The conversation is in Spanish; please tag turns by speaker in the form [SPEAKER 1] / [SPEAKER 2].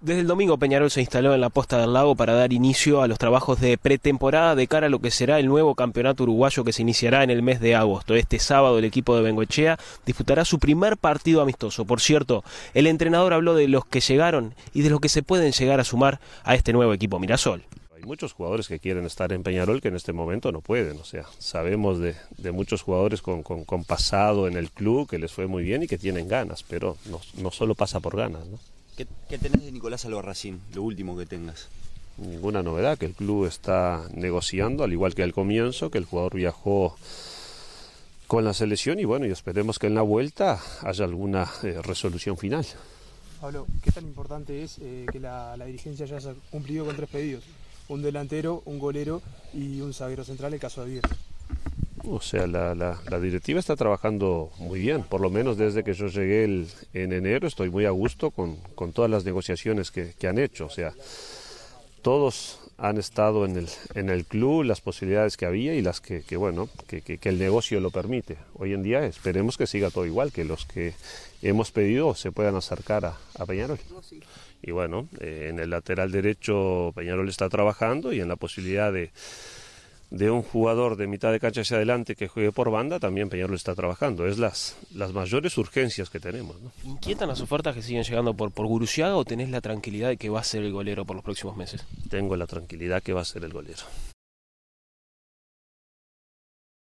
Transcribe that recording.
[SPEAKER 1] Desde el domingo Peñarol se instaló en la Posta del Lago para dar inicio a los trabajos de pretemporada de cara a lo que será el nuevo campeonato uruguayo que se iniciará en el mes de agosto. Este sábado el equipo de Bengochea disputará su primer partido amistoso. Por cierto, el entrenador habló de los que llegaron y de los que se pueden llegar a sumar a este nuevo equipo Mirasol. Hay muchos jugadores que quieren estar en Peñarol
[SPEAKER 2] que en este momento no pueden. O sea, sabemos de, muchos jugadores con, pasado en el club que les fue muy bien y que tienen ganas, pero no, no solo pasa por ganas. ¿no? ¿Qué, tenés de Nicolás Albarracín? Lo último que tengas. Ninguna novedad, que el club está negociando, al igual que al comienzo, que el jugador viajó con la selección y bueno, y esperemos que en la vuelta haya alguna eh, resolución final.
[SPEAKER 1] Pablo, ¿qué tan importante es eh, que la, dirigencia haya cumplido con tres pedidos? Un delantero, un golero y un zaguero central el caso de abierto.
[SPEAKER 2] O sea, la, la, directiva está trabajando muy bien, por lo menos desde que yo llegué en enero estoy muy a gusto con, con todas las negociaciones que, que, han hecho. O sea, todos han estado en el, en el club, las posibilidades que había y las que, que bueno, que, que, el negocio lo permite. Hoy en día esperemos que siga todo igual, que los que hemos pedido se puedan acercar a, Peñarol. Y bueno, eh, en el lateral derecho Peñarol está trabajando y en la posibilidad de de un jugador de mitad de cancha hacia adelante que juegue por banda, también Peñarol está trabajando. Es las, las mayores urgencias que tenemos.
[SPEAKER 1] ¿Inquietan las ofertas que siguen llegando por, por Gurusiaga o tenés la tranquilidad de que va a ser el golero por los próximos meses? Tengo la tranquilidad que va a ser el golero.